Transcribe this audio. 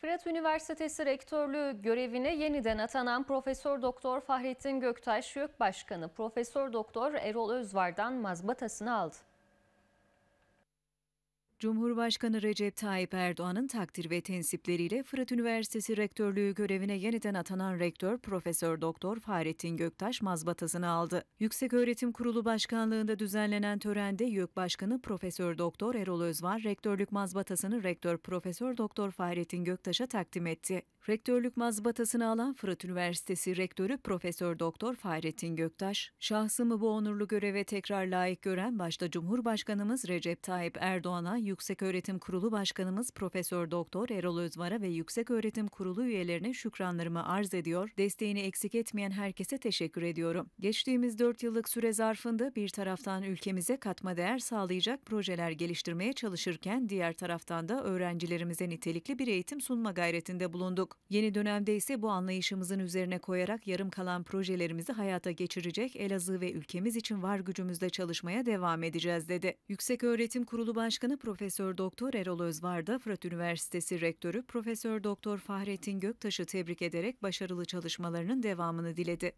Fırat Üniversitesi Rektörlüğü görevine yeniden atanan Profesör Doktor Fahrettin Göktaş YÖK Başkanı Profesör Doktor Erol Özvar'dan mazbatasını aldı. Cumhurbaşkanı Recep Tayyip Erdoğan'ın takdir ve tensipleriyle Fırat Üniversitesi Rektörlüğü görevine yeniden atanan Rektör Profesör Doktor Fahrettin Göktaş mazbatasını aldı. Yükseköğretim Kurulu Başkanlığında düzenlenen törende YÖK Başkanı Profesör Doktor Erol Özvar rektörlük mazbatasını Rektör Profesör Doktor Fahrettin Göktaş'a takdim etti. Rektörlük mazbatasını alan Fırat Üniversitesi Rektörü Profesör Doktor Fahrettin Göktaş, şahsımı bu onurlu göreve tekrar layık gören başta Cumhurbaşkanımız Recep Tayyip Erdoğan'a Yükseköğretim Kurulu Başkanımız Profesör Doktor Erol Özvar'a ve Yükseköğretim Kurulu üyelerine şükranlarımı arz ediyor. Desteğini eksik etmeyen herkese teşekkür ediyorum. Geçtiğimiz 4 yıllık süre zarfında bir taraftan ülkemize katma değer sağlayacak projeler geliştirmeye çalışırken diğer taraftan da öğrencilerimize nitelikli bir eğitim sunma gayretinde bulunduk. Yeni dönemde ise bu anlayışımızın üzerine koyarak yarım kalan projelerimizi hayata geçirecek Elazığ ve ülkemiz için var gücümüzle çalışmaya devam edeceğiz dedi. Yükseköğretim Kurulu Başkanı Prof. Profesör Doktor Erol Özvarda, Fırat Üniversitesi Rektörü Profesör Doktor Fahrettin Göktaş'ı tebrik ederek başarılı çalışmalarının devamını diledi.